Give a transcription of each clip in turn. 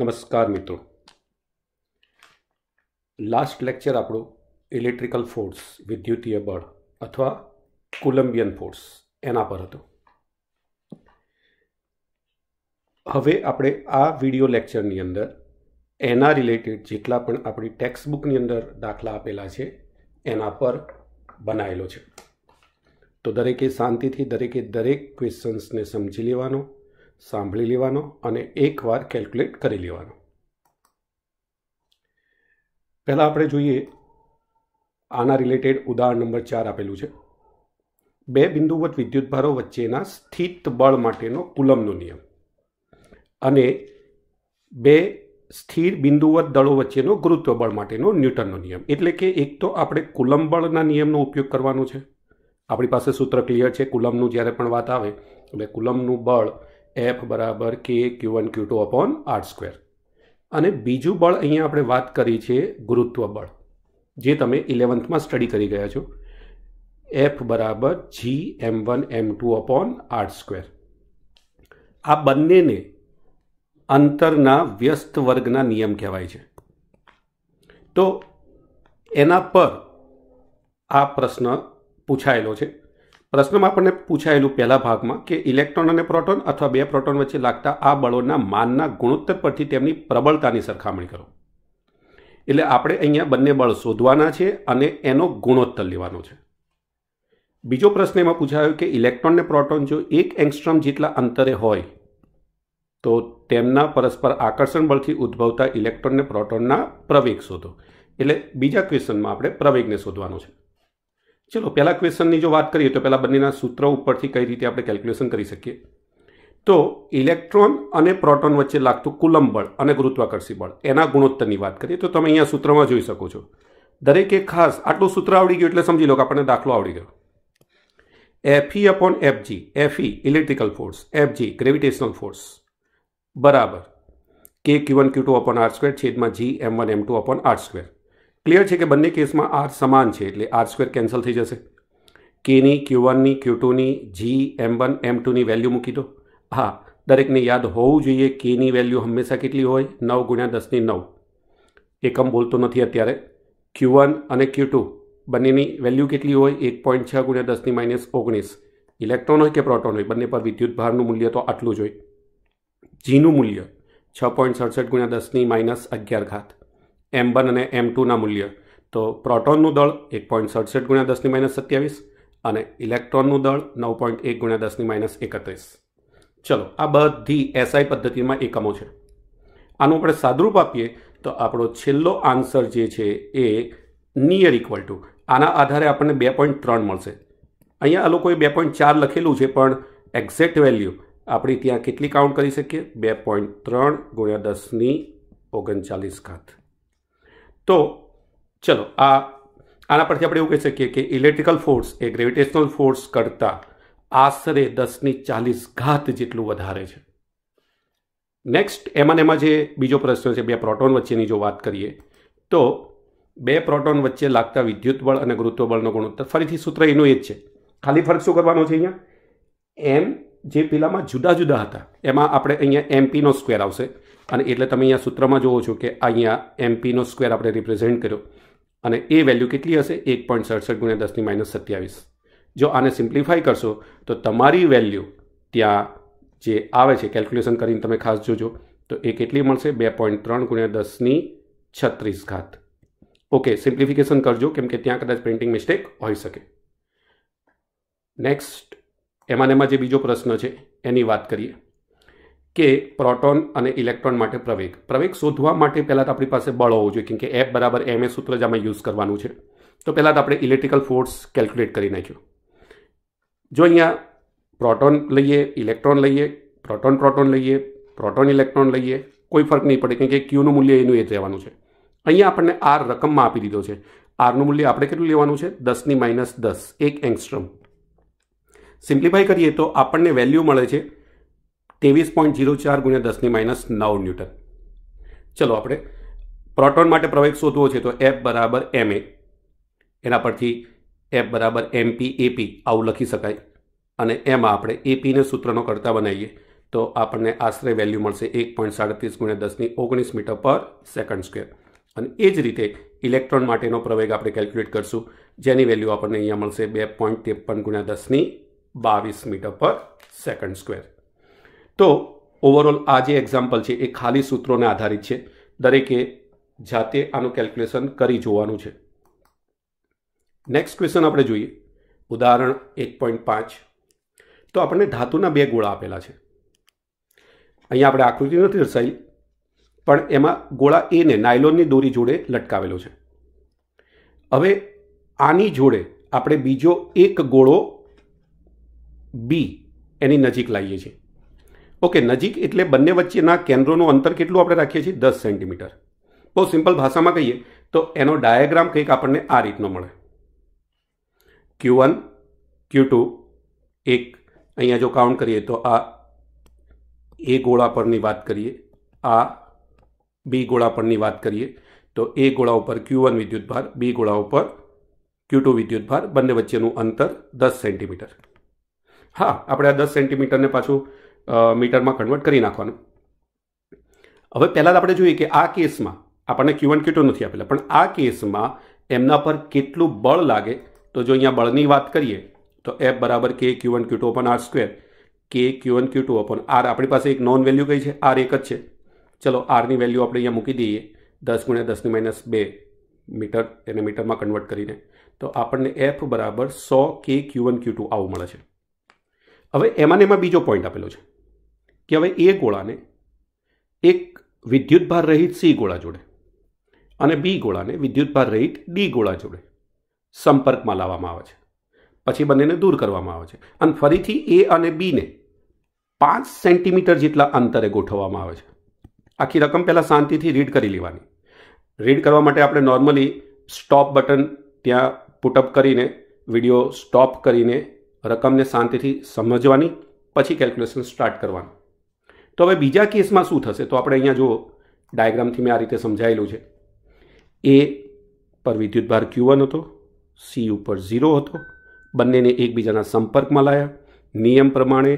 નમસ્કાર મિત્રો last lecture આપણું ઇલેક્ટ્રિકલ ફોર્સ વિદ્યુતીય બળ અથવા કોલમ્બિયન ફોર્સ એના પર હતું હવે આપણે આ વિડિયો લેક્ચરની અંદર એના રિલેટેડ જેટલા પણ આપણી બુકની અંદર દાખલા આપેલા છે એના પર બનાવેલો છે તો દરેકે શાંતિથી દરેકે દરેક ક્વેશ્ચન્સને સમજી લેવાનો સાંભળી લેવાનો અને એકવાર કેલ્ક્યુલેટ કરી લેવાનો પહેલાં આપણે જોઈએ આના રિલેટેડ ઉદાહરણ નંબર ચાર આપેલું છે બે બિંદુવત વિદ્યુતભારો વચ્ચેના સ્થિત બળ માટેનો કુલમનો નિયમ અને બે સ્થિર બિંદુવત દળો વચ્ચેનો ગુરુત્વ બળ માટેનો ન્યૂટનનો નિયમ એટલે કે એક તો આપણે કુલમ બળના નિયમનો ઉપયોગ કરવાનો છે આપણી પાસે સૂત્ર ક્લિયર છે કુલમનું જ્યારે પણ વાત આવે એટલે કુલમનું બળ એફ બરાબર K Q one Q two upon R square અને બીજું બળ અહીંયા આપણે વાત કરી છે ગુરુત્વ બળ જે તમે ઇલેવન્થમાં સ્ટડી કરી ગયા છો એફ બરાબર G M one M two upon R square આ બંનેને અંતરના વ્યસ્ત વર્ગના નિયમ કહેવાય છે તો એના પર આ પ્રશ્ન પૂછાયેલો છે પ્રશ્નમાં આપણને પૂછાયેલું પહેલા ભાગમાં કે ઇલેક્ટ્રોન અને પ્રોટોન અથવા બે પ્રોટોન વચ્ચે લાગતા આ બળોના માનના ગુણોત્તર પરથી તેમની પ્રબળતાની સરખામણી કરો એટલે આપણે અહીંયા બંને બળ શોધવાના છે અને એનો ગુણોત્તર લેવાનો છે બીજો પ્રશ્ન એમાં પૂછાયો કે ઇલેક્ટ્રોન ને પ્રોટોન જો એક એંગસ્ટ્રમ જેટલા અંતરે હોય તો તેમના પરસ્પર આકર્ષણ બળથી ઉદ્ભવતા ઇલેક્ટ્રોન ને પ્રોટોનના પ્રવેગ શોધો એટલે બીજા ક્વેશ્ચનમાં આપણે પ્રવેગને શોધવાનો છે ચલો પહેલાં ક્વેશ્ચનની જો વાત કરીએ તો પહેલાં બંનેના સૂત્રો ઉપરથી કઈ રીતે આપણે કેલ્ક્યુલેશન કરી શકીએ તો ઇલેક્ટ્રોન અને પ્રોટોન વચ્ચે લાગતું કુલમ બળ અને ગુરુત્વાકર્ષી બળ એના ગુણોત્તરની વાત કરીએ તો તમે અહીંયા સૂત્રમાં જોઈ શકો છો દરેકે ખાસ આટલું સૂત્ર આવડી ગયું એટલે સમજી લો કે આપણને દાખલો આવડી ગયો F E upon F G F E electrical force F G gravitational force બરાબર K Q one Q two upon R square છેદમાં G M one M two upon R square clear છે કે બંને કેસમાં આર સમાન છે એટલે આર સ્ક્વેર કેન્સલ થઈ જશે કેની ક્યુ વનની ક્યુ ટુની જી એમ વન એમ ટુની વેલ્યુ મૂકી દો હા દરેકને યાદ હોવું જોઈએ કેની વેલ્યુ હંમેશા કેટલી હોય નવ ગુણ્યા દસની નવ એકમ બોલતો નથી અત્યારે ક્યુ વન અને ક્યુ ટુ બંનેની વેલ્યુ કેટલી હોય એક પોઈન્ટ છ ગુણ્યા દસની માઇનસ ઓગણીસ ઇલેક્ટ્રોન હોય કે પ્રોટોન હોય બંને પર વિદ્યુત ભારનું મૂલ્ય તો આટલું જ હોય જીનું મૂલ્ય છ પોઈન્ટ સડસઠ ગુણ્યા દસની માઇનસ અગિયાર ઘાત એમ વન અને એમ ટુના મૂલ્ય તો પ્રોટોનનું દળ એક પોઈન્ટ સડસઠ ગુણ્યા દસની માઇનસ સત્યાવીસ અને ઇલેક્ટ્રોનનું દળ નવ પોઈન્ટ એક ગુણ્યા દસની માઇનસ એકત્રીસ ચલો આ બધી એસઆઈ પદ્ધતિમાં એકમો છે આનું આપણે સાદરૂપ આપીએ તો આપણો છેલ્લો આન્સર જે છે એ નિયર ઇક્વલ ટુ આના આધારે આપણને બે પોઈન્ટ ત્રણ મળશે અહીંયા આ લોકોએ બે પોઈન્ટ ચાર લખેલું છે પણ એક્ઝેક્ટ વેલ્યુ આપણે ત્યાં કેટલી કાઉન્ટ કરી શકીએ બે પોઈન્ટ ત્રણ ગુણ્યા દસની ઓગણચાલીસ ઘાત તો ચલો આ આના પરથી આપણે એવું કહી શકીએ કે ઇલેક્ટ્રિકલ ફોર્સ એ ગ્રેવિટેશનલ ફોર્સ કરતાં આશરે દસની ચાલીસ ઘાત જેટલું વધારે છે નેક્સ્ટ એમાં એમાં જે બીજો પ્રશ્ન છે બે પ્રોટોન વચ્ચેની જો વાત કરીએ તો બે પ્રોટોન વચ્ચે લાગતા વિદ્યુત બળ અને ગુરુત્વ બળનો ગુણોત્તર ફરીથી સૂત્ર એનું એ જ છે ખાલી ફરક શું કરવાનો છે અહીંયા એમ જે પેલામાં જુદા જુદા હતા એમાં આપણે અહીંયા એમપીનો સ્ક્વેર આવશે અને એટલે તમે અહીંયા સૂત્રમાં જુઓ છો કે અહીંયા એમપીનો સ્ક્વેર આપણે રિપ્રેઝેન્ટ કર્યો અને એ વેલ્યુ કેટલી હશે એક પોઈન્ટ સડસઠ ગુણ્યા દસની માઇનસ સત્યાવીસ જો આને સિમ્પ્લિફાય કરશો તો તમારી વેલ્યુ ત્યાં જે આવે છે કેલ્ક્યુલેશન કરીને તમે ખાસ જોજો તો એ કેટલી મળશે બે પોઈન્ટ ત્રણ ગુણ્યા દસની છત્રીસ ઘાત ઓકે સિમ્પ્લિફિકેશન કરજો કેમ કે ત્યાં કદાચ પ્રિન્ટિંગ મિસ્ટેક હોઈ શકે નેક્સ્ટ એમાં એમાં જે બીજો પ્રશ્ન છે એની વાત કરીએ કે પ્રોટોન અને ઇલેક્ટ્રોન માટે પ્રવેગ પ્રવેગ શોધવા માટે પહેલાં તો આપણી પાસે બળ હોવું જોઈએ કેમ કે એફ બરાબર એમ એ સૂત્ર જ આમાં યુઝ કરવાનું છે તો પહેલાં તો આપણે ઇલેક્ટ્રિકલ ફોર્સ કેલ્ક્યુલેટ કરી નાખ્યું જો અહીંયા પ્રોટોન લઈએ ઇલેક્ટ્રોન લઈએ પ્રોટોન પ્રોટોન લઈએ પ્રોટોન ઇલેક્ટ્રોન લઈએ કોઈ ફરક નહીં પડે કેમ કે ક્યુનું મૂલ્ય એનું એ જ રહેવાનું છે અહીંયા આપણને આર રકમમાં આપી દીધો છે આરનું મૂલ્ય આપણે કેટલું લેવાનું છે દસની માઇનસ દસ એક એંગસ્ટ્રમ સિમ્પ્લિફાઈ કરીએ તો આપણને વેલ્યુ મળે છે ત્રેવીસ પોઈન્ટ જીરો ચાર ગુણ્યા દસની માઇનસ નવ ન્યૂટન ચલો આપણે પ્રોટોન માટે પ્રવેગ શોધવો છે તો એફ બરાબર એમ એ એના પરથી એફ બરાબર એમપી એપી આવું લખી શકાય અને એમાં આપણે એપીને સૂત્રનો કરતા બનાવીએ તો આપણને આશરે વેલ્યુ મળશે એક પોઈન્ટ સાડત્રીસ ગુણ્યા દસની ઓગણીસ મીટર પર સેકન્ડ સ્ક્વેર અને એ જ રીતે ઇલેક્ટ્રોન માટેનો પ્રવેગ આપણે કેલ્ક્યુલેટ કરશું જેની વેલ્યુ આપણને અહીંયા મળશે બે પોઈન્ટ ત્રેપન ગુણ્યા દસની બાવીસ મીટર પર સેકન્ડ સ્ક્વેર તો ઓવરઓલ આ જે એક્ઝામ્પલ છે એ ખાલી સૂત્રોને આધારિત છે દરેકે જાતે આનું કેલ્ક્યુલેશન કરી જોવાનું છે નેક્સ્ટ ક્વેશ્ચન આપણે જોઈએ ઉદાહરણ એક પોઈન્ટ પાંચ તો આપણને ધાતુના બે ગોળા આપેલા છે અહીંયા આપણે આકૃતિ નથી દર્શાવી પણ એમાં ગોળા એને નાયલોનની દોરી જોડે લટકાવેલો છે હવે આની જોડે આપણે બીજો એક ગોળો બી એની નજીક લાવીએ છીએ ઓકે નજીક એટલે બંને વચ્ચેના કેન્દ્રોનું અંતર કેટલું આપણે રાખીએ છીએ દસ સેન્ટીમીટર બહુ સિમ્પલ ભાષામાં કહીએ તો એનો ડાયાગ્રામ કંઈક આપણને આ રીતનો મળે ક્યુ વન ક્યુ ટુ એક અહીંયા જો કાઉન્ટ કરીએ તો આ એ ગોળા પરની વાત કરીએ આ બી ગોળા પરની વાત કરીએ તો એ ગોળા ઉપર ક્યુ વન વિદ્યુતભાર બી ગોળા ઉપર ક્યુ ટુ વિદ્યુતભાર બંને વચ્ચેનું અંતર દસ સેન્ટીમીટર હા આપણે આ દસ સેન્ટીમીટરને પાછું મીટરમાં કન્વર્ટ કરી નાખવાનું હવે પહેલાં આપણે જોઈએ કે આ કેસમાં આપણને ક્યુ વન ક્યુ નથી આપેલા પણ આ કેસમાં એમના પર કેટલું બળ લાગે તો જો અહીંયા બળની વાત કરીએ તો એફ બરાબર K Q one Q two upon R square K Q one Q two upon R આપણી પાસે એક નોન વેલ્યુ કઈ છે આર એક જ છે ચલો આરની વેલ્યુ આપણે અહીંયા મૂકી દઈએ દસ ગુણ્યા દસની માઇનસ બે મીટર એને મીટરમાં કન્વર્ટ કરીને તો આપણને એફ બરાબર સો K Q one Q two આવું મળે છે હવે એમાં એમાં બીજો પોઈન્ટ આપેલો છે કે હવે એ ગોળાને એક વિદ્યુતભાર રહિત સી ગોળા જોડે અને બી ગોળાને વિદ્યુતભાર રહિત ડી ગોળા જોડે સંપર્કમાં લાવવામાં આવે છે પછી બંનેને દૂર કરવામાં આવે છે અને ફરીથી એ અને બીને પાંચ સેન્ટીમીટર જેટલા અંતરે ગોઠવવામાં આવે છે આખી રકમ પહેલાં શાંતિથી રીડ કરી લેવાની રીડ કરવા માટે આપણે નોર્મલી સ્ટોપ બટન ત્યાં પુટઅપ કરીને વિડીયો સ્ટોપ કરીને રકમને શાંતિથી સમજવાની પછી કેલ્ક્યુલેશન સ્ટાર્ટ કરવાનું તો હવે બીજા કેસમાં શું થશે તો આપણે અહીંયા જુઓ ડાયાગ્રામથી મેં આ રીતે સમજાયેલું છે એ પર વિદ્યુતભાર ક્યુ વન હતો સી ઉપર ઝીરો હતો બંનેને એકબીજાના સંપર્કમાં લાયા નિયમ પ્રમાણે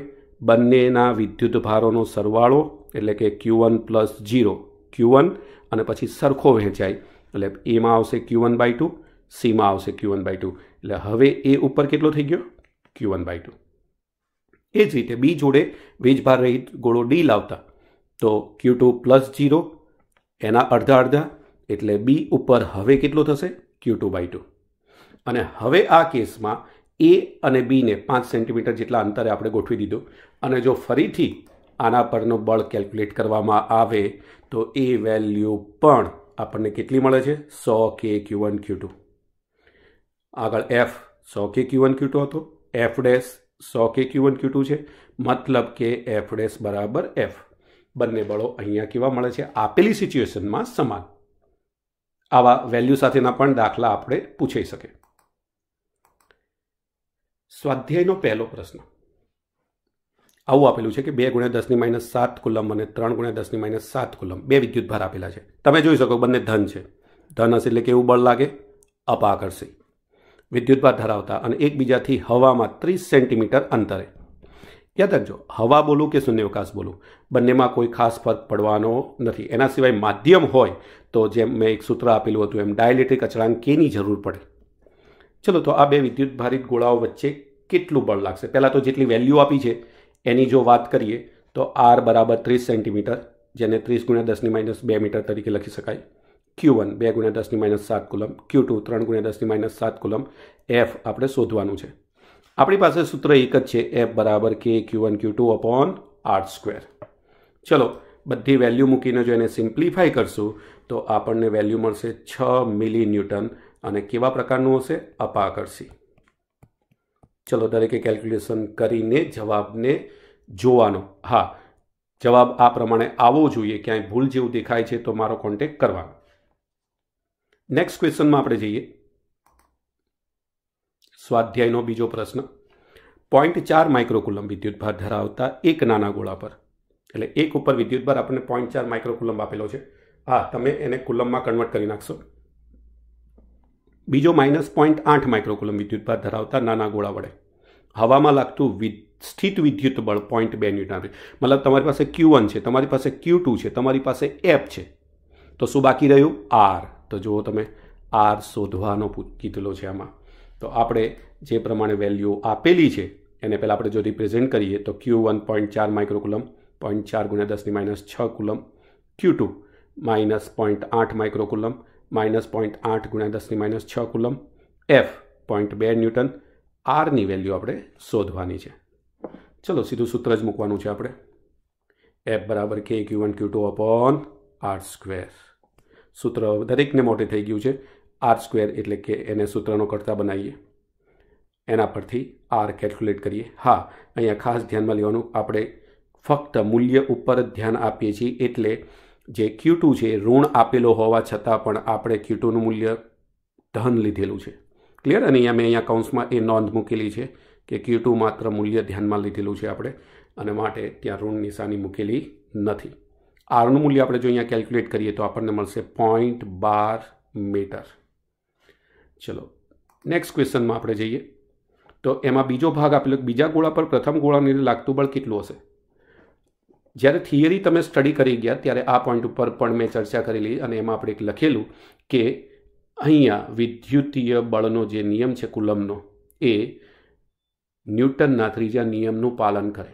બંનેના વિદ્યુતભારોનો સરવાળો એટલે કે Q one plus zero Q one અને પછી સરખો વહેંચાય એટલે એમાં આવશે ક્યુ વન બાય ટુ સીમાં આવશે ક્યુ વન બાય ટુ એટલે હવે એ ઉપર કેટલો થઈ ગયો ક્યુ વન બાય ટુ એ જ રીતે બી જોડે વીજભાર રહિત ગોળો ડી લાવતા તો ક્યુ ટુ પ્લસ જીરો એના અડધા અડધા એટલે બી ઉપર હવે કેટલું થશે ક્યુ ટુ બાય ટુ અને હવે આ કેસમાં એ અને બીને પાંચ સેન્ટીમીટર જેટલા અંતરે આપણે ગોઠવી દીધું અને જો ફરીથી આના પરનો બળ કેલ્ક્યુલેટ કરવામાં આવે તો એ વેલ્યુ પણ આપણને કેટલી મળે છે so K Q one Q two આગળ F so K Q one Q two હતો F dash so K Q one Q two છે મતલબ કે એફ ડેશ બરાબર એફ બંને બળો અહીંયા કેવા મળે છે આપેલી સિચ્યુએશનમાં સમાન આવા વેલ્યુ સાથેના પણ દાખલા આપણે પૂછાઈ શકે સ્વાધ્યાયનો પહેલો પ્રશ્ન આવું આપેલું છે કે બે ગુણ્યા દસની માઇનસ સાત કુલમ અને ત્રણ ગુણ્યા દસની માઇનસ સાત કુલમ બે વિદ્યુતભાર આપેલા છે તમે જોઈ શકો બંને ધન છે ધન હશે એટલે કેવું બળ લાગે અપાકર્ષી વિદ્યુતભાર ધરાવતા અને એકબીજાથી હવામાં ત્રીસ સેન્ટીમીટર અંતરે યાદ રાખજો હવા બોલું કે શૂન્યાવકાશ બોલું બંનેમાં કોઈ ખાસ ફરક પડવાનો નથી એના સિવાય માધ્યમ હોય તો જેમ મેં એક સૂત્ર આપેલું હતું એમ ડાયલેક્ટ્રિક અચળાંક કેની જરૂર પડે ચલો તો આ બે વિદ્યુતભારિત ગોળાઓ વચ્ચે કેટલું બળ લાગશે પહેલાં તો જેટલી વેલ્યુ આપી છે એની જો વાત કરીએ તો આર બરાબર ત્રીસ સેન્ટીમીટર જેને ત્રીસ ગુણ્યા દસની માઇનસ બે મીટર તરીકે લખી શકાય ક્યુ વન બે ગુણ્યા દસની માઇનસ સાત કુલમ ક્યુ ટુ ત્રણ ગુણ્યા દસની માઇનસ સાત કુલમ એફ આપણે શોધવાનું છે આપણી પાસે સૂત્ર એક જ છે એફ બરાબર K Q one Q two upon R square ચલો બધી વેલ્યુ મૂકીને જો એને સિમ્પ્લિફાય કરશું તો આપણને વેલ્યુ મળશે છ મિલી ન્યૂટન અને કેવા પ્રકારનું હશે અપાકર્ષી ચલો દરેકે કેલ્ક્યુલેશન કરીને જવાબને જોવાનો હા જવાબ આ પ્રમાણે આવવો જોઈએ ક્યાંય ભૂલ જેવું દેખાય છે તો મારો કોન્ટેક્ટ કરવાનો નેક્સ્ટ ક્વેશ્ચનમાં આપણે જઈએ સ્વાધ્યાયનો બીજો પ્રશ્ન પોઈન્ટ ચાર માઇક્રોકુલમ વિદ્યુતભાર ધરાવતા એક નાના ગોળા પર એટલે એક ઉપર વિદ્યુતભાર આપણને પોઈન્ટ ચાર માઇક્રોકુલમ આપેલો છે હા તમે એને કુલમમાં કન્વર્ટ કરી નાખશો બીજો માઇનસ પોઈન્ટ આઠ માઇક્રોકુલમ વિદ્યુતભાર ધરાવતા નાના ગોળા વડે હવામાં લાગતું સ્થિત વિદ્યુત બળ પોઈન્ટ બે ન્યૂટન મતલબ તમારી પાસે ક્યુ વન છે તમારી પાસે ક્યુ ટુ છે તમારી પાસે એફ છે તો શું બાકી રહ્યું આર તો જુઓ તમે આર શોધવાનો કીધેલો છે આમાં તો આપણે જે પ્રમાણે વેલ્યુ આપેલી છે એને પહેલાં આપણે જો રિપ્રેઝેન્ટ કરીએ તો ક્યુ વન પોઈન્ટ ચાર માઇક્રોકુલમ પોઈન્ટ ચાર ગુણ્યા દસની માઇનસ છ coulomb Q two minus point આઠ માઇક્રોકુલમ માઇનસ પોઈન્ટ આઠ ગુણ્યા દસની માઇનસ છ કુલમ એફ પોઈન્ટ બે ન્યૂટન આરની વેલ્યુ આપણે શોધવાની છે ચલો સીધું સૂત્ર જ મૂકવાનું છે આપણે એફ બરાબર K Q one Q two upon R square સૂત્ર દરેકને મોટે થઈ ગયું છે આર સ્ક્વેર એટલે કે એને સૂત્રનો કરતા બનાવીએ એના પરથી આર કેલ્ક્યુલેટ કરીએ હા અહીંયા ખાસ ધ્યાનમાં લેવાનું આપણે ફક્ત મૂલ્ય ઉપર જ ધ્યાન આપીએ છીએ એટલે જે ક્યુ ટુ છે ઋણ આપેલો હોવા છતાં પણ આપણે ક્યુ ટુનું મૂલ્ય ધન લીધેલું છે ક્લિયર અને અહીંયા મેં અહીંયા કૌંસમાં એ નોંધ મૂકેલી છે કે ક્યુ ટુ માત્ર મૂલ્ય ધ્યાનમાં લીધેલું છે આપણે અને માટે ત્યાં ઋણ નિશાની મૂકેલી નથી આરનું મૂલ્ય આપણે જો અહીંયા કેલ્ક્યુલેટ કરીએ તો આપણને મળશે પોઈન્ટ બાર મીટર ચલો નેક્સ્ટ ક્વેશ્ચનમાં આપણે જઈએ તો એમાં બીજો ભાગ આપેલો બીજા ગોળા પર પ્રથમ ગોળાને લાગતું બળ કેટલું હશે જ્યારે થિયરી તમે સ્ટડી કરી ગયા ત્યારે આ પોઈન્ટ ઉપર પણ મેં ચર્ચા કરેલી અને એમાં આપણે એક લખેલું કે અહીંયા વિદ્યુતીય બળનો જે નિયમ છે કુલમનો એ ન્યૂટનના ત્રીજા નિયમનું પાલન કરે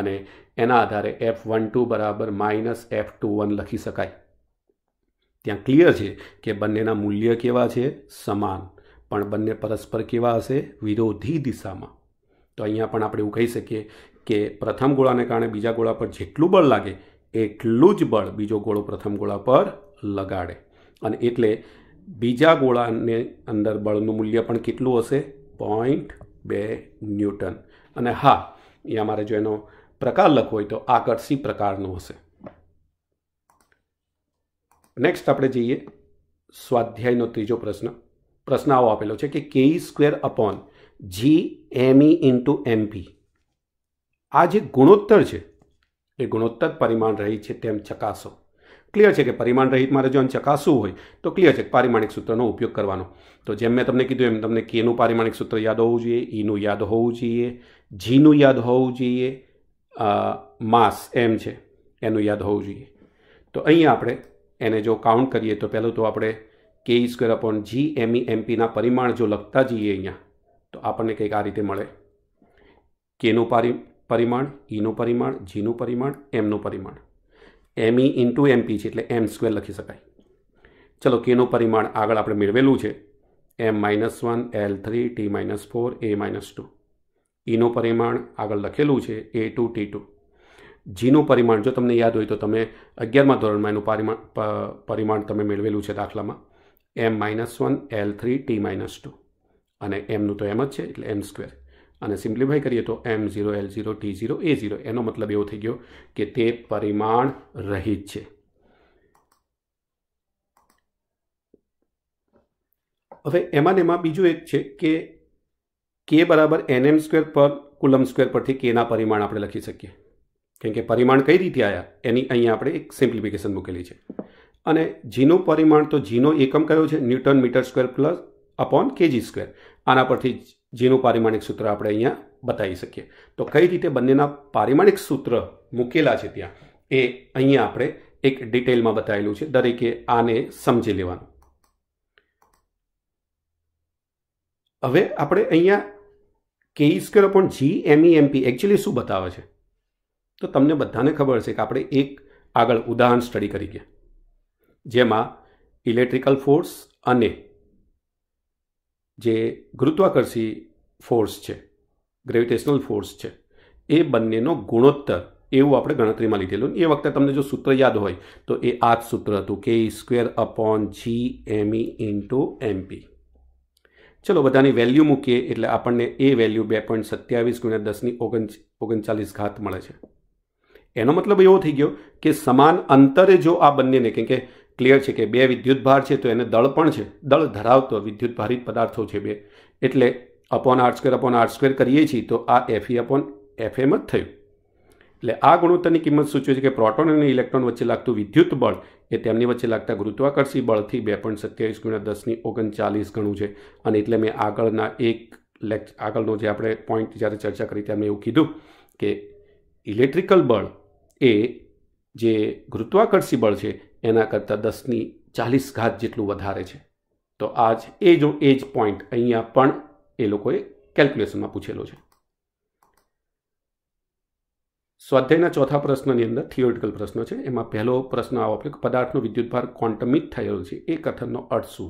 અને એના આધારે એફ વન ટુ બરાબર માઇનસ એફ ટુ વન લખી શકાય ત્યાં ક્લિયર છે કે બંનેના મૂલ્ય કેવા છે સમાન પણ બંને પરસ્પર કેવા હશે વિરોધી દિશામાં તો અહીંયા પણ આપણે એવું કહી શકીએ કે પ્રથમ ગોળાને કારણે બીજા ગોળા પર જેટલું બળ લાગે એટલું જ બળ બીજો ગોળો પ્રથમ ગોળા પર લગાડે અને એટલે બીજા ગોળાને અંદર બળનું મૂલ્ય પણ કેટલું હશે પોઈન્ટ બે ન્યૂટન અને હા અહીંયા મારે જો એનો પ્રકાર લખવો હોય તો આગળ સી પ્રકારનો હશે નેક્સ્ટ આપણે જઈએ સ્વાધ્યાયનો ત્રીજો પ્રશ્ન પ્રશ્ન આવો આપેલો છે કે K E square upon G M M E into M P આ જે ગુણોત્તર છે એ ગુણોત્તર પરિમાણ રહી છે તેમ ચકાસો ક્લિયર છે કે પરિમાણ રહિત મારે જો ચકાસવું હોય તો ક્લિયર છે પારિમાણિક સૂત્રનો ઉપયોગ કરવાનો તો જેમ મેં તમને કીધું એમ તમને કેનું પારિમાણિક સૂત્ર યાદ હોવું જોઈએ ઈનું e યાદ હોવું જોઈએ જીનું યાદ હોવું જોઈએ માસ એમ છે એનું યાદ હોવું જોઈએ તો અહીંયા આપણે એને જો કાઉન્ટ કરીએ તો પહેલું તો આપણે K square upon G M E એમપીના પરિમાણ જો લખતા જઈએ અહીંયા તો આપણને કંઈક આ રીતે મળે કેનું પારી પરિમાણ ઈનું e પરિમાણ જીનું પરિમાણ એમનું પરિમાણ એમઈ ઇન્ટુ એમપી છે એટલે એમ સ્ક્વેર લખી શકાય ચલો કેનું પરિમાણ આગળ આપણે મેળવેલું છે M minus one L three T minus four A minus two ઈનું પરિમાણ આગળ લખેલું છે એ ટુ ટી ટુ જીનું પરિમાણ જો તમને યાદ હોય તો તમે અગિયારમા ધોરણમાં એનું પરિમાણ પરિમાણ તમે મેળવેલું છે દાખલામાં M minus one L three T minus two અને એમનું તો એમ જ છે એટલે એમ સ્ક્વેર અને સિમ્પ્લિફાઈ કરીએ તો M zero L zero T zero A zero એનો મતલબ એવો થઈ ગયો કે તે પરિમાણ રહિત છે હવે એમાં ને એમાં બીજું એક છે કે કે બરાબર એનએમ સ્ક્વેર પર કુલમ સ્ક્વેર પરથી કેના પરિમાણ આપણે લખી શકીએ કેમ કે પરિમાણ કઈ રીતે આવ્યા એની અહીંયા આપણે એક સિમ્પ્લિફિકેશન મૂકેલી છે અને જીનું પરિમાણ તો જીનો એકમ કયો છે newton metre square plus upon K G square આના પરથી જીનું પારિમાણિક સૂત્ર આપણે અહીંયા બતાવી શકીએ તો કઈ રીતે બંનેના પારિમાણિક સૂત્ર મૂકેલા છે ત્યાં એ અહીંયા આપણે એક ડિટેલમાં બતાવેલું છે દરેકે આને સમજી લેવાનું હવે આપણે અહીંયા K E square upon G M E M P actually શું બતાવે છે તો તમને બધાને ખબર છે કે આપણે એક આગળ ઉદાહરણ સ્ટડી કરી ગયા જેમાં ઇલેક્ટ્રિકલ ફોર્સ અને જે ગુરુત્વાકર્ષી ફોર્સ છે ગ્રેવિટેશનલ ફોર્સ છે એ બંનેનો ગુણોત્તર એવું આપણે ગણતરીમાં લીધેલું એ વખતે તમને જો સૂત્ર યાદ હોય તો એ આ જ સૂત્ર હતું K square upon G M E into M P ચલો બધાની વેલ્યુ મૂકીએ એટલે આપણને એ વેલ્યુ બે પોઈન્ટ સત્યાવીસ ગુણ્યા દસની ઓગણ ઓગણચાલીસ ઘાત મળે છે એનો મતલબ એવો થઈ ગયો કે સમાન અંતરે જો આ બંનેને કેમ કે ક્લિયર છે કે બે વિદ્યુતભાર છે તો એને દળ પણ છે દળ ધરાવતો વિદ્યુતભારિત પદાર્થો છે બે એટલે upon R square upon R square કરીએ છીએ તો આ એફઈ અપોન એફ એમ જ થયું એટલે આ ગુણોત્તરની કિંમત સૂચવે છે કે પ્રોટોન અને ઇલેક્ટ્રોન વચ્ચે લાગતું વિદ્યુત બળ એ તેમની વચ્ચે લાગતા ગુરુત્વાકર્ષી બળથી બે પોઈન્ટ સત્યાવીસ ગુણ્યા દસની ઓગણચાલીસ ગણું છે અને એટલે મેં આગળના એક લેક્ચ આગળનો જે આપણે પોઈન્ટ જ્યારે ચર્ચા કરી ત્યારે મેં એવું કીધું કે ઇલેક્ટ્રિકલ બળ એ જે ગુરુત્વાકર્ષી બળ છે એના કરતાં દસની ચાલીસ ઘાત જેટલું વધારે છે તો આ જ એ જો એ જ પોઈન્ટ અહીંયા પણ એ લોકોએ કેલ્ક્યુલેશનમાં પૂછેલો છે સ્વાધ્યાયના ચોથા પ્રશ્નની અંદર થિયોરિટિકલ પ્રશ્ન છે એમાં પહેલો પ્રશ્ન આવો આપ્યો કે પદાર્થનો વિદ્યુતભાર ક્વોન્ટમિક થયેલો છે એ કથનનો અર્થ શું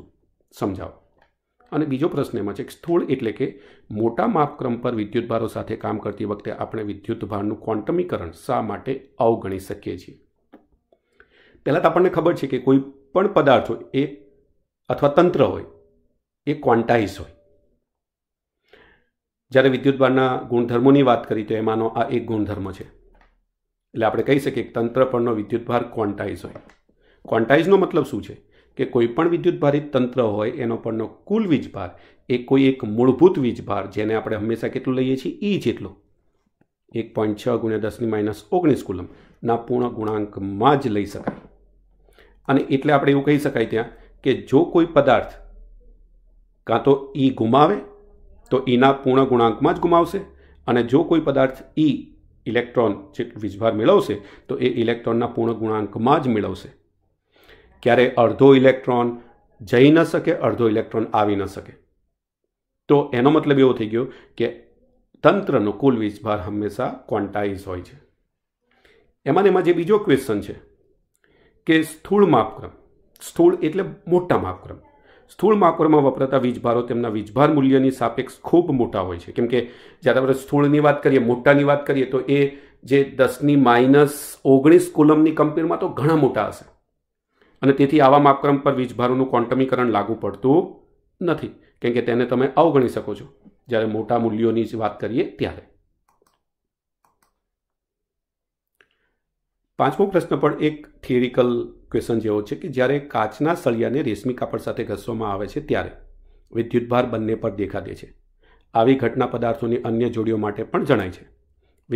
સમજાવો અને બીજો પ્રશ્ન એમાં છે કે સ્થૂળ એટલે કે મોટા માપક્રમ પર વિદ્યુતભારો સાથે કામ કરતી વખતે આપણે વિદ્યુતભારનું ક્વોન્ટમીકરણ શા માટે અવગણી શકીએ છીએ પહેલાં તો આપણને ખબર છે કે કોઈ પણ પદાર્થ હોય એ અથવા તંત્ર હોય એ ક્વોન્ટાઇઝ હોય જ્યારે વિદ્યુતભારના ગુણધર્મોની વાત કરી તો એમાંનો આ એક ગુણધર્મ છે એટલે આપણે કહી શકીએ કે તંત્ર પરનો વિદ્યુતભાર ક્વોન્ટાઇઝ હોય ક્વોન્ટાઇઝનો મતલબ શું છે કે કોઈપણ વિદ્યુતભારિત તંત્ર હોય એનો પરનો કુલ વીજભાર એ કોઈ એક મૂળભૂત વીજભાર જેને આપણે હંમેશા કેટલું લઈએ છીએ ઈ e જેટલો એક પોઈન્ટ છ ગુણ્યા દસની માઇનસ ઓગણીસ કુલમના પૂર્ણ ગુણાંકમાં જ લઈ શકાય અને એટલે આપણે એવું કહી શકાય ત્યાં કે જો કોઈ પદાર્થ કાં તો ઈ e ગુમાવે તો ઈના e પૂર્ણ ગુણાંકમાં જ ગુમાવશે અને જો કોઈ પદાર્થ ઈ ઇલેક્ટ્રોન જેટલું વીજભાર મેળવશે તો એ ઇલેક્ટ્રોનના પૂર્ણ ગુણાંકમાં જ મેળવશે ક્યારે અડધો ઇલેક્ટ્રોન જઈ ન શકે અડધો ઇલેક્ટ્રોન આવી ન શકે તો એનો મતલબ એવો થઈ ગયો કે તંત્રનો કુલ વીજભાર હંમેશા ક્વોન્ટાઇઝ હોય છે એમાં એમાં જે બીજો ક્વેશ્ચન છે કે સ્થૂળ માપક્રમ સ્થૂળ એટલે મોટા માપક્રમ સ્થૂળ માકરોમાં વપરાતા વીજભારો તેમના વીજભાર મૂલ્યની સાપેક્ષ ખૂબ મોટા હોય છે કેમ કે જ્યારે આપણે સ્થૂળની વાત કરીએ મોટાની વાત કરીએ તો એ જે દસની માઇનસ ઓગણીસ કુલમની કંપેરમાં તો ઘણા મોટા હશે અને તેથી આવા માપક્રમ પર વીજભારોનું ક્વોન્ટમીકરણ લાગુ પડતું નથી કેમ કે તેને તમે અવગણી શકો છો જ્યારે મોટા મૂલ્યોની જ વાત કરીએ ત્યારે પાંચમો પ્રશ્ન પણ એક થિયરિકલ ક્વેશ્ચન જેવો છે કે જ્યારે કાચના સળિયાને રેશમી કાપડ સાથે ઘસવામાં આવે છે ત્યારે વિદ્યુતભાર બંને પર દેખાડે છે આવી ઘટના પદાર્થોની અન્ય જોડીઓ માટે પણ જણાય છે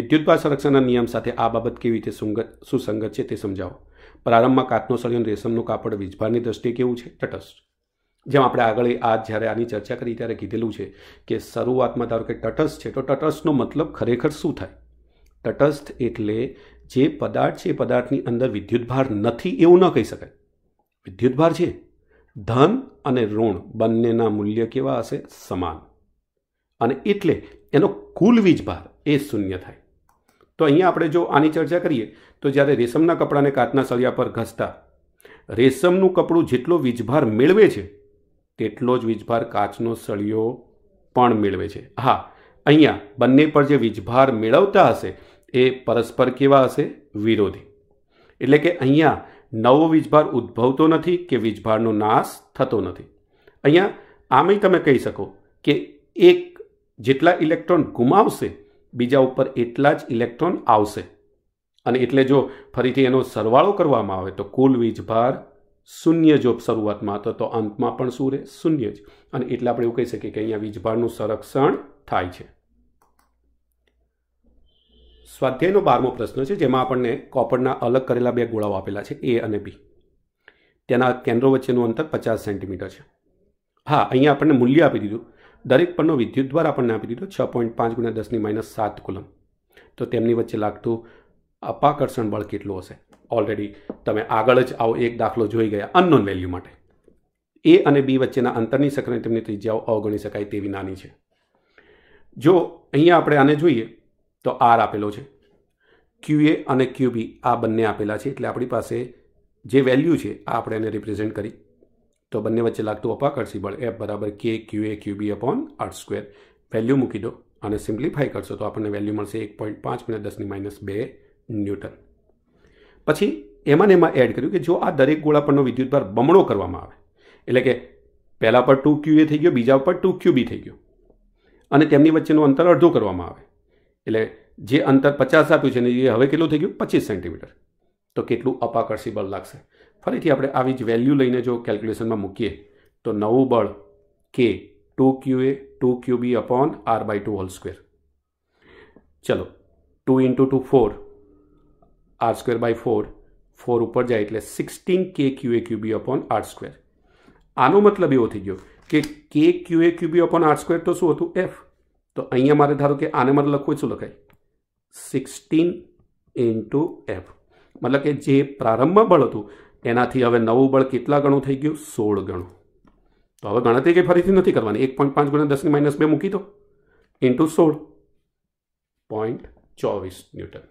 વિદ્યુતભાર સંરક્ષણના નિયમ સાથે આ બાબત કેવી રીતે સુંગત સુસંગત છે તે સમજાવો પ્રારંભમાં કાચનો સળિયો રેશમનું કાપડ વીજભારની દ્રષ્ટિએ કેવું છે તટસ્થ જેમ આપણે આગળ આજ જ્યારે આની ચર્ચા કરી ત્યારે કીધેલું છે કે શરૂઆતમાં ધારો કે તટસ્થ છે તો તટસ્થનો મતલબ ખરેખર શું થાય તટસ્થ એટલે જે પદાર્થ છે એ પદાર્થની અંદર વિદ્યુતભાર નથી એવું ન કહી શકાય વિદ્યુતભાર છે ધન અને ઋણ બંનેના મૂલ્ય કેવા હશે સમાન અને એટલે એનો કુલ વીજભાર એ શૂન્ય થાય તો અહીંયા આપણે જો આની ચર્ચા કરીએ તો જ્યારે રેશમના કપડાને કાચના સળિયા પર ઘસતા રેશમનું કપડું જેટલો વીજભાર મેળવે છે તેટલો જ વીજભાર કાચનો સળિયો પણ મેળવે છે હા અહીંયા બંને પર જે વીજભાર મેળવતા હશે એ પરસ્પર કેવા હશે વિરોધી એટલે કે અહીંયા નવો વીજભાર ઉદ્ભવતો નથી કે વીજભારનો નાશ થતો નથી અહીંયા આમય તમે કહી શકો કે એક જેટલા ઇલેક્ટ્રોન ગુમાવશે બીજા ઉપર એટલા જ ઇલેક્ટ્રોન આવશે અને એટલે જો ફરીથી એનો સરવાળો કરવામાં આવે તો કુલ વીજભાર શૂન્ય જો શરૂઆતમાં હતો તો અંતમાં પણ શું રહે શૂન્ય જ અને એટલે આપણે એવું કહી શકીએ કે અહીંયા વીજભારનું સંરક્ષણ થાય છે સ્વાધ્યાયનો બારમો પ્રશ્ન છે જેમાં આપણને કોપરના અલગ કરેલા બે ગોળાઓ આપેલા છે એ અને બી તેના કેન્દ્રો વચ્ચેનું અંતર પચાસ સેન્ટીમીટર છે હા અહીંયા આપણને મૂલ્ય આપી દીધું દરેક પરનો વિદ્યુત દ્વાર આપણને આપી દીધો છ પોઈન્ટ પાંચ ગુણ્યા દસની માઇનસ સાત કુલમ તો તેમની વચ્ચે લાગતું અપાકર્ષણ બળ કેટલું હશે ઓલરેડી તમે આગળ જ આવો એક દાખલો જોઈ ગયા અનનોન વેલ્યુ માટે એ અને બી વચ્ચેના અંતરની સકરણે તેમની ત્રિજ્યાઓ અવગણી શકાય તેવી નાની છે જો અહીંયા આપણે આને જોઈએ તો આર આપેલો છે ક્યુએ અને ક્યુબી આ બંને આપેલા છે એટલે આપણી પાસે જે વેલ્યુ છે આ આપણે એને રિપ્રેઝેન્ટ કરી તો બંને વચ્ચે લાગતું અપાકર્ષી બળ એફ બરાબર કે એ Q A Q B upon R square value મૂકી દો અને સિમ્પ્લિફાઈ કરશો તો આપણને વેલ્યુ મળશે એક પોઈન્ટ પાંચ મિનિટ દસની માઇનસ બે ન્યૂટન પછી એમાં ને એમાં એડ કર્યું કે જો આ દરેક ગોળા પરનો વિદ્યુતભાર બમણો કરવામાં આવે એટલે કે પહેલાં પર ટુ ક્યુ એ થઈ ગયો બીજા પર ટુ ક્યુ બી થઈ ગયો અને તેમની વચ્ચેનું અંતર અડધું કરવામાં આવે એટલે જે અંતર પચાસ આપ્યું છે ને એ હવે કેટલું થઈ ગયું પચીસ સેન્ટીમીટર તો કેટલું અપાકર્ષી બળ લાગશે ફરીથી આપણે આવી જ વેલ્યુ લઈને જો કેલ્ક્યુલેશનમાં મૂકીએ તો નવું બળ K two Q A two Q B upon R by two whole square ચલો two into two four R square by four four ઉપર જાય એટલે sixteen K Q A Q B upon R square આનો મતલબ એવો થઈ ગયો કે K Q A Q B upon R square તો શું હતું એફ તો અહીંયા મારે ધારો કે આને મારે લખવું શું લખાય સિક્સટીન ઇન્ટુ એફ મતલબ કે જે પ્રારંભમાં બળ હતું એનાથી હવે નવું બળ કેટલા ગણું થઈ ગયું સોળ ગણું તો હવે ગણતરી કંઈ ફરીથી નથી કરવાની એક પોઈન્ટ પાંચ ગણા દસની માઇનસ બે મૂકી દો ઇન્ટુ સોળ પોઈન્ટ ચોવીસ ન્યૂટન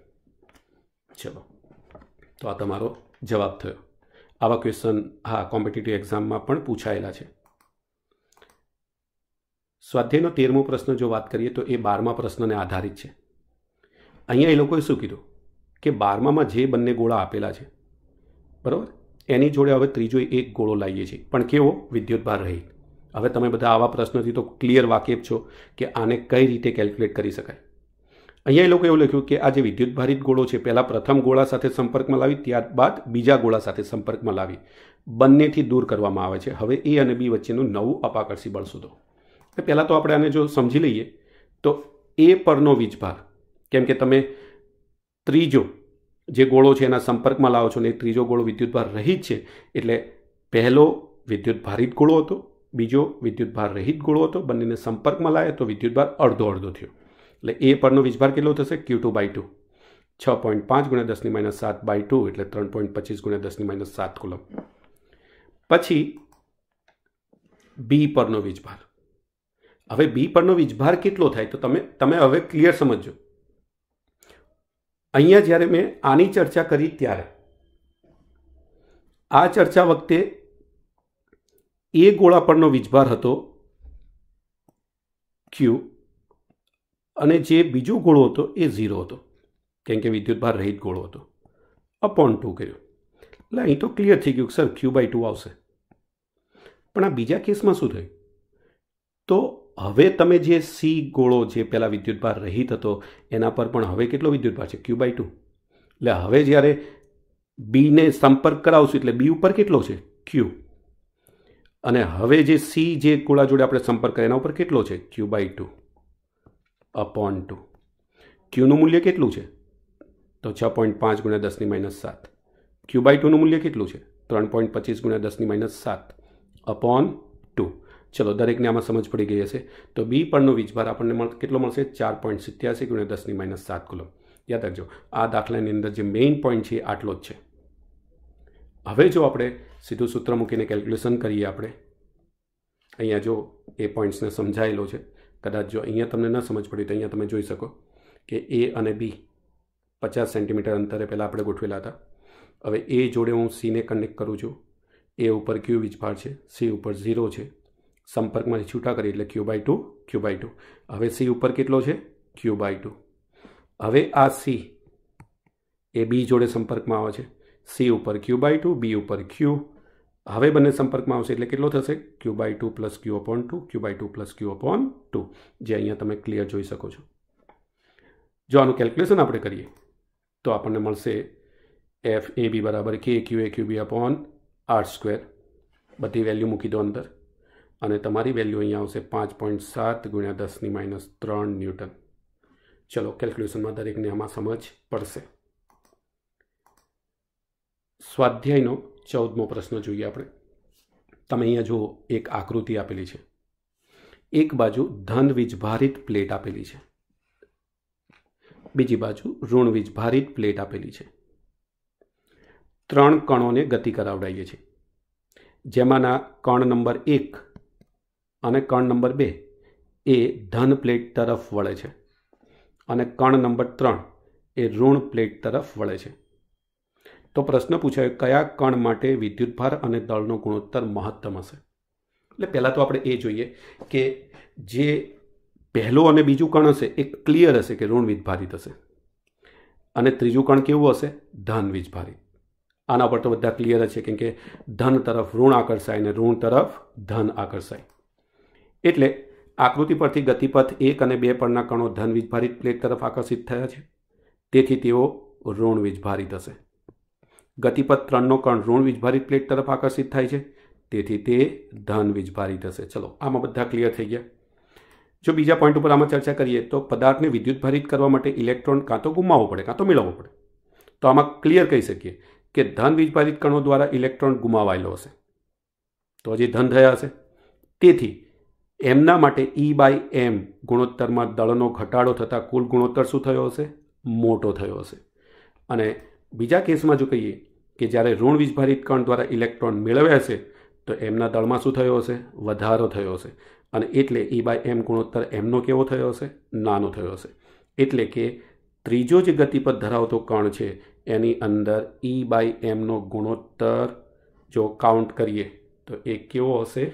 ચલો તો આ તમારો જવાબ થયો આવા ક્વેશ્ચન હા કોમ્પિટિટિવ એક્ઝામમાં પણ પૂછાયેલા છે સ્વાધ્યાયનો તેરમો પ્રશ્ન જો વાત કરીએ તો એ બારમા પ્રશ્નને આધારિત છે અહીંયા એ લોકોએ શું કીધું કે બારમામાં જે બંને ગોળા આપેલા છે બરાબર એની જોડે હવે ત્રીજો એક ગોળો લાવીએ છીએ પણ કેવો વિદ્યુતભાર રહિત હવે તમે બધા આવા પ્રશ્નથી તો ક્લિયર વાકેફ છો કે આને કઈ રીતે કેલ્ક્યુલેટ કરી શકાય અહીંયા એ લોકો એવું લખ્યું કે આ જે વિદ્યુતભારિત ગોળો છે પહેલાં પ્રથમ ગોળા સાથે સંપર્કમાં લાવી ત્યારબાદ બીજા ગોળા સાથે સંપર્કમાં લાવી બંનેથી દૂર કરવામાં આવે છે હવે એ અને બી વચ્ચેનું નવું અપાકર્ષી બળ શોધો પહેલાં તો આપણે આને જો સમજી લઈએ તો એ પરનો વીજભાર કેમ કે તમે ત્રીજો જે ગોળો છે એના સંપર્કમાં લાવો છો ને એ ત્રીજો ગોળો વિદ્યુતભાર રહિત છે એટલે પહેલો વિદ્યુતભારિત ગોળો હતો બીજો વિદ્યુતભાર રહિત ગોળો હતો બંનેને સંપર્કમાં લાવે તો વિદ્યુતભાર અડધો અડધો થયો એટલે એ પરનો વીજભાર કેટલો થશે ક્યુ ટુ બાય ટુ છ પોઈન્ટ પાંચ ગુણ્યા દસની માઇનસ સાત બાય ટુ એટલે ત્રણ પોઈન્ટ પચીસ ગુણ્યા દસની માઇનસ સાત કુલમ પછી બી પરનો વીજભાર હવે બી પરનો વીજભાર કેટલો થાય તો તમે તમે હવે ક્લિયર સમજો અહીંયા જ્યારે મેં આની ચર્ચા કરી ત્યારે આ ચર્ચા વખતે એ ગોળા પરનો વીજભાર હતો ક્યુ અને જે બીજો ગોળો હતો એ ઝીરો હતો કેમ કે વિદ્યુતભાર રહિત ગોળો હતો અપોન ટુ કર્યો એટલે અહીં તો ક્લિયર થઈ ગયું સર ક્યુ બાય ટુ આવશે પણ આ બીજા કેસમાં શું થયું તો હવે તમે જે સી ગોળો જે પહેલાં વિદ્યુતભાર રહિત હતો એના પર પણ હવે કેટલો વિદ્યુતભાર છે ક્યુ બાય ટુ એટલે હવે જ્યારે બીને સંપર્ક કરાવશું એટલે બી ઉપર કેટલો છે ક્યુ અને હવે જે સી જે ગોળા જોડે આપણે સંપર્ક કરે એના ઉપર કેટલો છે Q by two upon two ક્યુનું મૂલ્ય કેટલું છે તો છ પોઈન્ટ પાંચ ગુણ્યા દસની માઇનસ સાત ક્યુ બાય ટુનું મૂલ્ય કેટલું છે ત્રણ પોઈન્ટ પચીસ ગુણ્યા દસની માઇનસ સાત અપોન ટુ ચલો દરેકને આમાં સમજ પડી ગઈ હશે તો બી પરનો વીજભાર આપણને કેટલો મળશે ચાર પોઈન્ટ સિત્યાસી ગુણ્યા દસની માઇનસ સાત કુલમ યાદ રાખજો આ દાખલાની અંદર જે મેઇન પોઈન્ટ છે આટલો જ છે હવે જો આપણે સીધું સૂત્ર મૂકીને કેલ્ક્યુલેશન કરીએ આપણે અહીંયા જો એ પોઈન્ટ્સને સમજાયેલો છે કદાચ જો અહીંયા તમને ન સમજ પડી તો અહીંયા તમે જોઈ શકો કે એ અને બી પચાસ સેન્ટીમીટર અંતરે પહેલાં આપણે ગોઠવેલા હતા હવે એ જોડે હું સીને કનેક્ટ કરું છું એ ઉપર ક્યુ વીજભાર છે સી ઉપર ઝીરો છે સંપર્કમાંથી છૂટા કરીએ એટલે Q by two Q by two હવે સી ઉપર કેટલો છે ક્યુ બાય ટુ હવે આ સી એ બી જોડે સંપર્કમાં આવે છે સી ઉપર ક્યુ બાય ટુ બી ઉપર ક્યુ હવે બંને સંપર્કમાં આવશે એટલે કેટલો થશે Q by two plus Q upon two Q by two plus Q upon two જે અહીંયા તમે ક્લિયર જોઈ શકો છો જો આનું કેલ્ક્યુલેશન આપણે કરીએ તો આપણને મળશે એફ એ બી બરાબર K Q A Q B upon R square બધી વેલ્યુ મૂકી દો અંદર અને તમારી વેલ્યુ અહીંયા આવશે પાંચ પોઈન્ટ સાત ગુણ્યા દસની માઇનસ ત્રણ ન્યૂટન ચલો કેલ્ક્યુલેશનમાં દરેકને આમાં સમજ પડશે સ્વાધ્યાયનો ચૌદમો પ્રશ્ન જોઈએ આપણે તમે અહીંયા જુઓ એક આકૃતિ આપેલી છે એક બાજુ ધન વીજભારિત પ્લેટ આપેલી છે બીજી બાજુ ઋણ વીજભારિત પ્લેટ આપેલી છે ત્રણ કણોને ગતિ કરાવડાવીએ છીએ જેમાંના કણ નંબર એક અને કણ નંબર બે એ ધન પ્લેટ તરફ વળે છે અને કણ નંબર ત્રણ એ ઋણ પ્લેટ તરફ વળે છે તો પ્રશ્ન પૂછાય કયા કણ માટે વિદ્યુતભાર અને દળનો ગુણોત્તર મહત્તમ હશે એટલે પહેલાં તો આપણે એ જોઈએ કે જે પહેલું અને બીજું કણ હશે એ ક્લિયર હશે કે ઋણ વીજભારિત હશે અને ત્રીજું કણ કેવું હશે ધન વીજભારિત આના પર તો બધા ક્લિયર જ છે કેમ કે ધન તરફ ઋણ આકર્ષાય અને ઋણ તરફ ધન આકર્ષાય એટલે આકૃતિ પરથી ગતિપથ એક અને બે પરના કણો ધન વીજભારિત પ્લેટ તરફ આકર્ષિત થયા છે તેથી તેઓ ઋણ વીજભારિત હશે ગતિપથ ત્રણનો કણ ઋણ વીજભારિત પ્લેટ તરફ આકર્ષિત થાય છે તેથી તે ધન વીજભારિત હશે ચલો આમાં બધા ક્લિયર થઈ ગયા જો બીજા પોઈન્ટ ઉપર આમાં ચર્ચા કરીએ તો પદાર્થને વિદ્યુતભારિત કરવા માટે ઇલેક્ટ્રોન કાં તો ગુમાવવો પડે કાં તો મેળવવો પડે તો આમાં ક્લિયર કહી શકીએ કે ધન વીજભારિત કણો દ્વારા ઇલેક્ટ્રોન ગુમાવાયેલો હશે તો હજી ધન થયા હશે તેથી એમના માટે ઈ બાય એમ ગુણોત્તરમાં દળનો ઘટાડો થતાં કુલ ગુણોત્તર શું થયો હશે મોટો થયો હશે અને બીજા કેસમાં જો કહીએ કે જ્યારે ઋણ વિસ્ભારિત કણ દ્વારા ઇલેક્ટ્રોન મેળવ્યા છે તો એમના દળમાં શું થયો હશે વધારો થયો હશે અને એટલે ઈ બાય એમ ગુણોત્તર એમનો કેવો થયો હશે નાનો થયો હશે એટલે કે ત્રીજો જે ગતિપથ ધરાવતો કણ છે એની અંદર ઈ બાય એમનો ગુણોત્તર જો કાઉન્ટ કરીએ તો એ કેવો હશે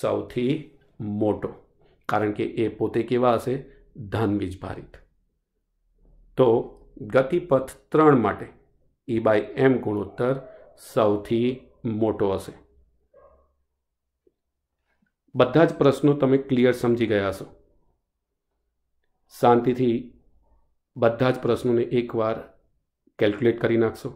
સૌથી મોટો કારણ કે એ પોતે કેવા હશે ધાનબીજ ભારિત તો ગતિપથ ત્રણ માટે ઈ બાય એમ ગુણોત્તર સૌથી મોટો હશે બધા જ પ્રશ્નો તમે ક્લિયર સમજી ગયા છો શાંતિથી બધા જ પ્રશ્નોને એકવાર કેલ્ક્યુલેટ કરી નાખશો